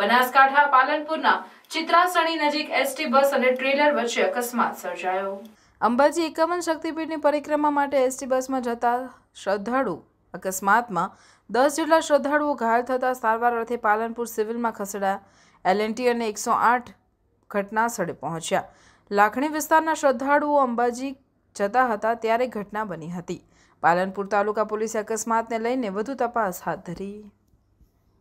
બનાસકાંઠા પાલનપુરના ચિત્રાસણી નજીક ST bus અને trailer વચ્ચે અકસ્માત સર્જાયો અંબાજી એકાવન શક્તિપીઠની પરિક્રમા માટે એસટી બસમાં જતા શ્રદ્ધાળુ અકસ્માતમાં દસ જેટલા શ્રદ્ધાળુઓ ઘાયલ થતાં સારવાર અર્થે પાલનપુર સિવિલમાં ખસેડાયા એલએનટી અને એકસો આઠ ઘટના સ્થળે પહોંચ્યા લાખણી વિસ્તારના શ્રદ્ધાળુઓ અંબાજી જતા હતા ત્યારે ઘટના બની હતી પાલનપુર તાલુકા પોલીસે અકસ્માતને લઈને વધુ તપાસ હાથ ધરી